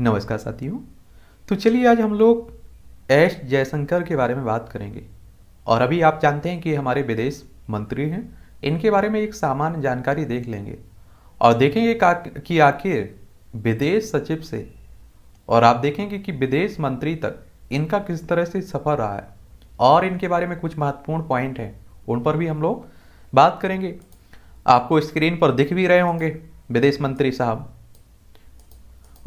नमस्कार साथियों तो चलिए आज हम लोग एस जयशंकर के बारे में बात करेंगे और अभी आप जानते हैं कि हमारे विदेश मंत्री हैं इनके बारे में एक सामान्य जानकारी देख लेंगे और देखेंगे कि आखिर विदेश सचिव से और आप देखेंगे कि विदेश मंत्री तक इनका किस तरह से सफ़र रहा है और इनके बारे में कुछ महत्वपूर्ण पॉइंट हैं उन पर भी हम लोग बात करेंगे आपको स्क्रीन पर दिख भी रहे होंगे विदेश मंत्री साहब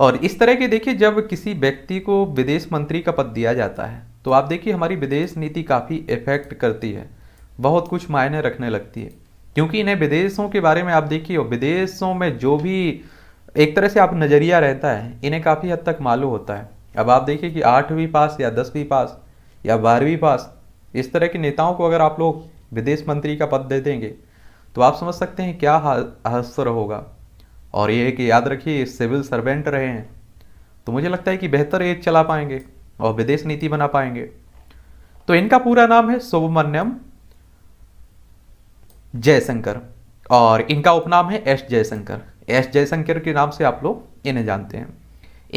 और इस तरह के देखिए जब किसी व्यक्ति को विदेश मंत्री का पद दिया जाता है तो आप देखिए हमारी विदेश नीति काफ़ी इफेक्ट करती है बहुत कुछ मायने रखने लगती है क्योंकि इन्हें विदेशों के बारे में आप देखिए विदेशों में जो भी एक तरह से आप नज़रिया रहता है इन्हें काफ़ी हद तक मालूम होता है अब आप देखिए कि आठवीं पास या दसवीं पास या बारहवीं पास इस तरह के नेताओं को अगर आप लोग विदेश मंत्री का पद दे देंगे तो आप समझ सकते हैं क्या असर होगा और ये है कि याद रखिए सिविल सर्वेंट रहे हैं तो मुझे लगता है कि बेहतर ये चला पाएंगे और विदेश नीति बना पाएंगे तो इनका पूरा नाम है सुब्रमण्यम जयशंकर और इनका उपनाम है एस जयशंकर एस जयशंकर के नाम से आप लोग इन्हें जानते हैं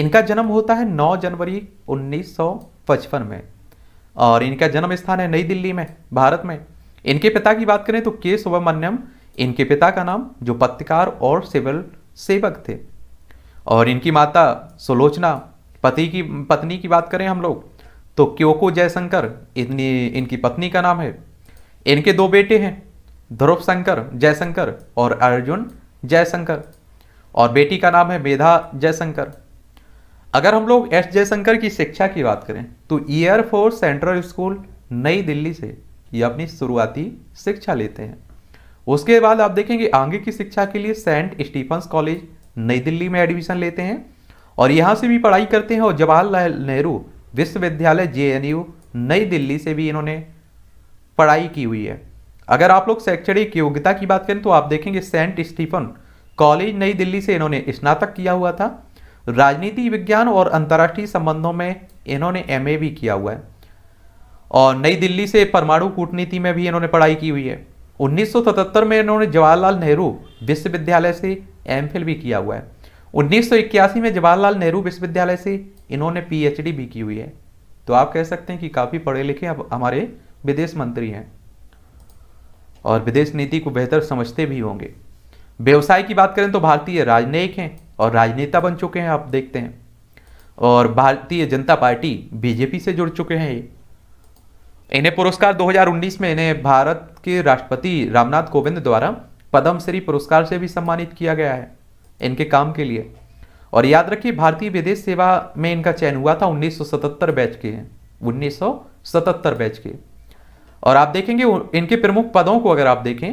इनका जन्म होता है 9 जनवरी 1955 में और इनका जन्म स्थान है नई दिल्ली में भारत में इनके पिता की बात करें तो के सुब्रमण्यम इनके पिता का नाम जो पत्रकार और सिविल सेवक थे और इनकी माता सुलोचना पति की पत्नी की बात करें हम लोग तो क्योको जयशंकर इतनी इनकी पत्नी का नाम है इनके दो बेटे हैं ध्रुव शंकर जयशंकर और अर्जुन जयशंकर और बेटी का नाम है मेधा जयशंकर अगर हम लोग एस जयशंकर की शिक्षा की बात करें तो एयरफोर्स सेंट्रल स्कूल नई दिल्ली से ये अपनी शुरुआती शिक्षा लेते हैं उसके बाद आप देखेंगे आगे की शिक्षा के लिए सेंट स्टीफन कॉलेज नई दिल्ली में एडमिशन लेते हैं और यहाँ से भी पढ़ाई करते हैं और जवाहरलाल नेहरू विश्वविद्यालय जे नई दिल्ली से भी इन्होंने पढ़ाई की हुई है अगर आप लोग शैक्षणिक योग्यता की बात करें तो आप देखेंगे सेंट स्टीफन कॉलेज नई दिल्ली से इन्होंने स्नातक किया हुआ था राजनीति विज्ञान और अंतर्राष्ट्रीय संबंधों में इन्होंने एमए भी किया हुआ है और नई दिल्ली से परमाणु कूटनीति में भी इन्होंने पढ़ाई की हुई है 1977 में इन्होंने जवाहरलाल नेहरू विश्वविद्यालय से एम भी किया हुआ है उन्नीस में जवाहरलाल नेहरू विश्वविद्यालय से इन्होंने पीएचडी भी की हुई है तो आप कह सकते हैं कि काफ़ी पढ़े लिखे अब हमारे विदेश मंत्री हैं और विदेश नीति को बेहतर समझते भी होंगे व्यवसाय की बात करें तो भारतीय राजनयिक हैं और राजनेता बन चुके हैं आप देखते हैं और भारतीय जनता पार्टी बीजेपी से जुड़ चुके हैं इन्हें पुरस्कार 2019 में इन्हें भारत के राष्ट्रपति रामनाथ कोविंद द्वारा पद्मश्री श्री पुरस्कार से भी सम्मानित किया गया है इनके काम के लिए और याद रखिए भारतीय विदेश सेवा में इनका चयन हुआ था 1977 बैच के हैं 1977 बैच के और आप देखेंगे इनके प्रमुख पदों को अगर आप देखें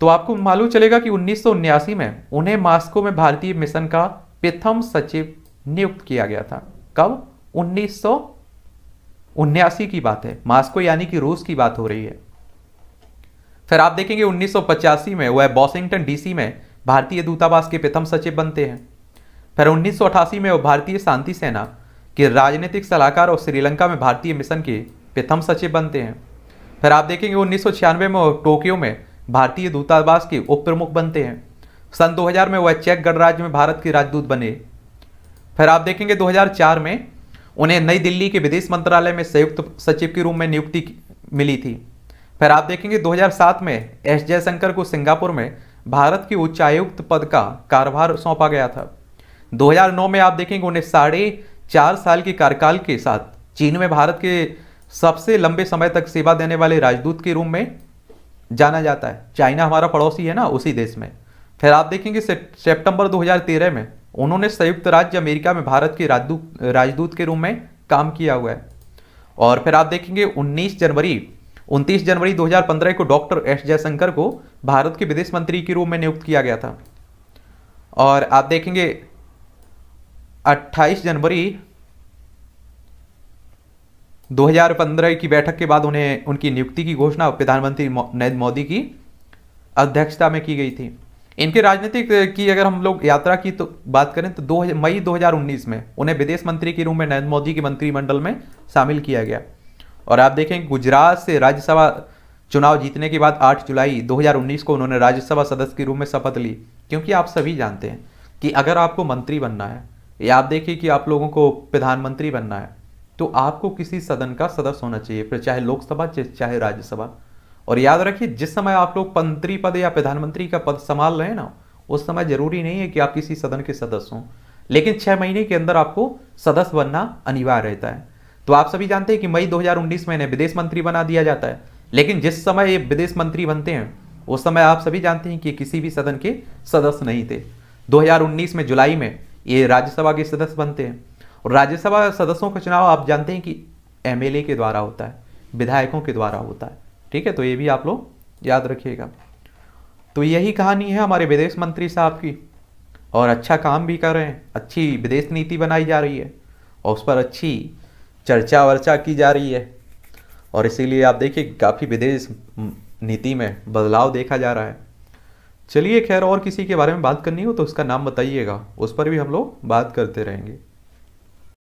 तो आपको मालूम चलेगा कि उन्नीस में उन्हें मास्को में भारतीय मिशन का प्रथम सचिव नियुक्त किया गया था कब उन्नीस उन्यासी की बात है मास्को यानी कि रूस की बात हो रही है फिर आप देखेंगे उन्नीस में वह वॉशिंगटन डीसी में भारतीय दूतावास के प्रथम सचिव बनते हैं फिर उन्नीस में वह भारतीय शांति सेना के राजनीतिक सलाहकार और श्रीलंका में भारतीय मिशन के प्रथम सचिव बनते हैं फिर आप देखेंगे उन्नीस में वह टोक्यो में भारतीय दूतावास के उप प्रमुख बनते हैं सन 2000 में वह चेक गणराज्य में भारत के राजदूत बने फिर आप देखेंगे 2004 में उन्हें नई दिल्ली के विदेश मंत्रालय में संयुक्त सचिव के रूप में नियुक्ति मिली थी फिर आप देखेंगे 2007 में एस जयशंकर को सिंगापुर में भारत के उच्चायुक्त पद का कारभार सौंपा गया था 2009 में आप देखेंगे उन्हें साढ़े चार साल के कार्यकाल के साथ चीन में भारत के सबसे लंबे समय तक सेवा देने वाले राजदूत के रूप में जाना जाता है चाइना हमारा पड़ोसी है ना उसी देश में फिर आप देखेंगे सेप्टेम्बर दो में उन्होंने संयुक्त राज्य अमेरिका में भारत के राजदूत राजदूत के रूप में काम किया हुआ है और फिर आप देखेंगे 19 जनवरी 29 जनवरी 2015 को डॉक्टर एस जयशंकर को भारत के विदेश मंत्री के रूप में नियुक्त किया गया था और आप देखेंगे 28 जनवरी 2015 की बैठक के बाद उन्हें उनकी नियुक्ति की घोषणा प्रधानमंत्री नरेंद्र मोदी की अध्यक्षता में की गई थी इनके राजनीतिक की अगर हम लोग यात्रा की तो बात करें तो दो मई 2019 में उन्हें विदेश मंत्री के रूप में नरेंद्र मोदी के मंत्रिमंडल में शामिल किया गया और आप देखें गुजरात से राज्यसभा चुनाव जीतने के बाद 8 जुलाई 2019 को उन्होंने राज्यसभा सदस्य के रूप में शपथ ली क्योंकि आप सभी जानते हैं कि अगर आपको मंत्री बनना है या आप देखिए कि आप लोगों को प्रधानमंत्री बनना है तो आपको किसी सदन का सदस्य होना चाहिए फिर चाहे लोकसभा चाहे राज्यसभा और याद रखिए जिस समय आप लोग मंत्री पद या प्रधानमंत्री का पद संभाल रहे हैं ना उस समय जरूरी नहीं है कि आप किसी सदन के सदस्य हों लेकिन छह महीने के अंदर आपको सदस्य बनना अनिवार्य रहता है तो आप सभी जानते हैं कि मई 2019 में इन्हें विदेश मंत्री बना दिया जाता है लेकिन जिस समय ये विदेश मंत्री बनते हैं उस समय आप सभी जानते हैं कि किसी भी सदन के सदस्य नहीं थे 2019 में जुलाई में ये राज्यसभा के सदस्य बनते हैं और राज्यसभा सदस्यों का चुनाव आप जानते हैं कि एमएलए के द्वारा होता है विधायकों के द्वारा होता है ठीक है तो ये भी आप लोग याद रखिएगा तो यही कहानी है हमारे विदेश मंत्री साहब की और अच्छा काम भी कर रहे हैं अच्छी विदेश नीति बनाई जा रही है और उस पर अच्छी चर्चा वर्चा की जा रही है और इसीलिए आप देखिए काफ़ी विदेश नीति में बदलाव देखा जा रहा है चलिए खैर और किसी के बारे में बात करनी हो तो उसका नाम बताइएगा उस पर भी हम लोग बात करते रहेंगे